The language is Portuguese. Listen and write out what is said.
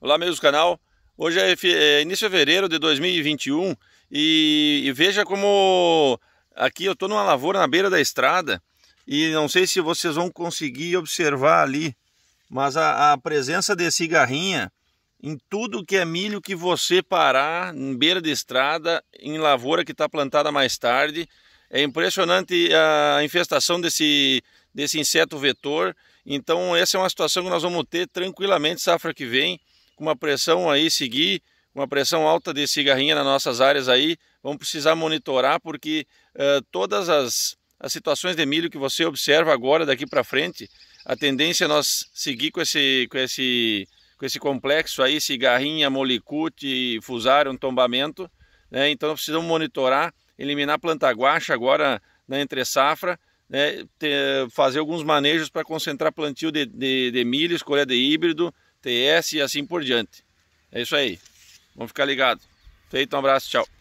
Olá, meus do canal. Hoje é, é início de fevereiro de 2021 e, e veja como aqui eu estou numa lavoura na beira da estrada e não sei se vocês vão conseguir observar ali, mas a, a presença de cigarrinha em tudo que é milho que você parar em beira de estrada, em lavoura que está plantada mais tarde. É impressionante a infestação desse, desse inseto vetor. Então essa é uma situação que nós vamos ter tranquilamente safra que vem com uma pressão aí seguir, uma pressão alta de cigarrinha nas nossas áreas aí, vamos precisar monitorar porque uh, todas as, as situações de milho que você observa agora daqui para frente, a tendência é nós seguir com esse, com esse, com esse complexo aí, cigarrinha, molicute, fusário, um tombamento, né? Então precisamos monitorar, eliminar planta guacha agora na entre safra, né? Ter, fazer alguns manejos para concentrar plantio de, de, de milho, escolha de híbrido, TS e assim por diante. É isso aí. Vamos ficar ligado. Feito, um abraço, tchau.